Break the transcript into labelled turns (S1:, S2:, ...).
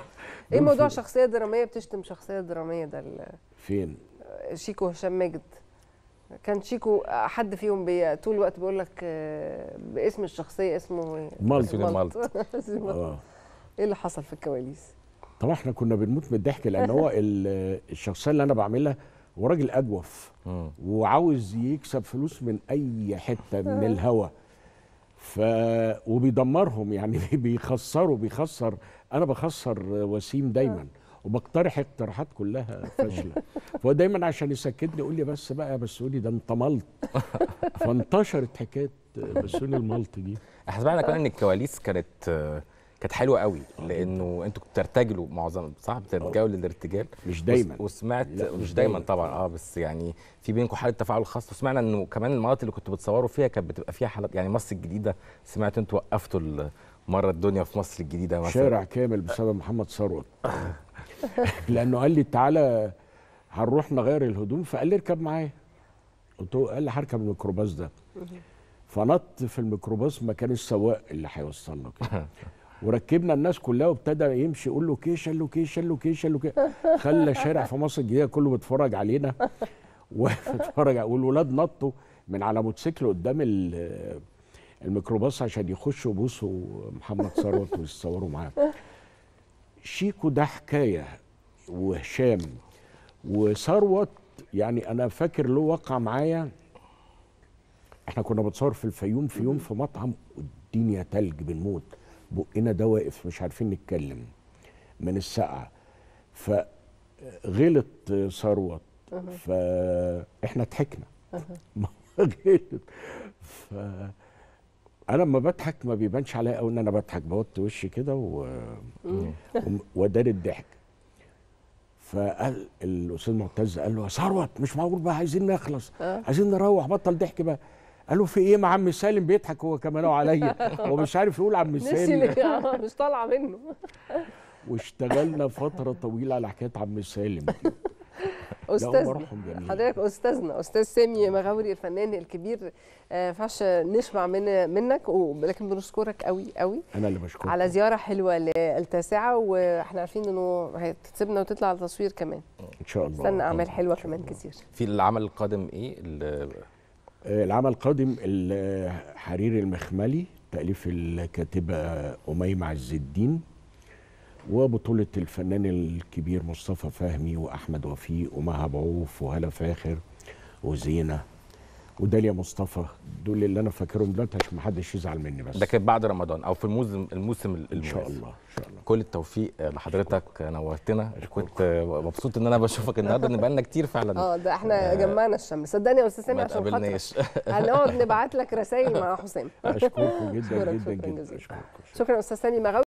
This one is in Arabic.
S1: ايه موضوع
S2: شخصيه دراميه بتشتم شخصيه دراميه ده فين شيكو هشام ماجد كان شيكو حد فيهم بي... طول الوقت بيقول لك آه، باسم الشخصيه اسمه مالت إيه؟ مالت اه ايه اللي حصل في الكواليس
S1: طبعا احنا كنا بنموت من الضحك لان هو الشخصيه اللي انا بعملها هو راجل اجوف وعاوز يكسب فلوس من اي حته من الهوا ف وبيدمرهم يعني بيخسروا بيخسر انا بخسر وسيم دايما وبقترح اقتراحات كلها فاشله فهو دايما عشان يسكتني يقول لي بس بقى يا بسولي ده انت ملط فانتشرت حكايه بسولي
S3: الملط دي احنا سمعنا كمان ان الكواليس كانت كانت حلوه قوي آه. لانه انتوا بترتجلوا معظم صح بتتجاول للارتجال مش دايما وسمعت مش دايما طبعا اه بس يعني في بينكم حاله تفاعل خاص وسمعنا انه كمان المناطق اللي كنتوا بتصوروا فيها كانت بتبقى فيها حالات يعني مصر الجديده سمعت انتوا وقفتوا مره الدنيا في مصر الجديده مثلا شارع كامل بسبب
S1: محمد ثروت
S3: لانه قال لي تعالى
S1: هنروح نغير الهدوم فقال لي اركب معايا قلت له قال لي هركب الميكروباص ده فنط في الميكروباص مكان السواق اللي هيوصلنا كده وركبنا الناس كلها وابتدى يمشي يقول لوكيشن لوكيشن لوكيشن لوكيشن خلى شارع في مصر الجديده كله بيتفرج علينا وبيتفرج والولاد نطوا من على موتوسيكل قدام الميكروباص عشان يخشوا يبوسوا محمد ثروت ويتصوروا معاه شيكو ده حكايه وهشام وثروت يعني انا فاكر له وقع معايا احنا كنا بنتصور في الفيوم في يوم في مطعم والدنيا تلج بنموت بقنا ده واقف مش عارفين نتكلم من السقعه فغلط ثروت فاحنا ضحكنا غلط ف انا لما بضحك ما بيبانش عليا قوي ان انا بضحك بوط وشي كده و... وداري الضحك فقال الاستاذ معتز قال له يا ثروت مش معقول بقى عايزين نخلص أه. عايزين نروح بطل ضحك بقى قالوا في ايه مع عم سالم بيضحك هو كمان عليا هو مش عارف يقول عم سالم
S2: مش طالعه منه
S1: واشتغلنا فتره طويله على حكايه عم سالم استاذ حضرتك
S2: استاذنا استاذ سامي مغاوري الفنان الكبير آه، ما ينفعش نشبع من منك ولكن بنشكرك قوي قوي انا اللي بشكرك على زياره حلوه للتاسعه واحنا عارفين انه هتسيبنا وتطلع على التصوير كمان ان شاء الله استنى اعمال حلوه كمان كتير
S1: في العمل القادم ايه آه، العمل قادم الحرير المخملي تأليف الكاتبة أميمة عز الدين وبطولة الفنان الكبير مصطفى فهمي وأحمد وفيق ومها بعوف وهلا فاخر وزينة وداليا مصطفى دول اللي انا فاكرهم
S3: دلوقتي عشان ما حدش يزعل مني بس ده كان بعد رمضان او في الموسم الموسم ان شاء الله ان شاء الله كل التوفيق آه، لحضرتك آه، نورتنا كنت آه، مبسوط ان انا بشوفك النهارده ان بقالنا كتير فعلا اه
S2: ده احنا آه جمعنا الشمس صدقني يا استاذ سامي عشان خاطر
S3: هنقعد
S2: نبعت لك رسائل مع حسام اشكركم
S1: جدا جدا جدا,
S2: شكرا استاذ سامي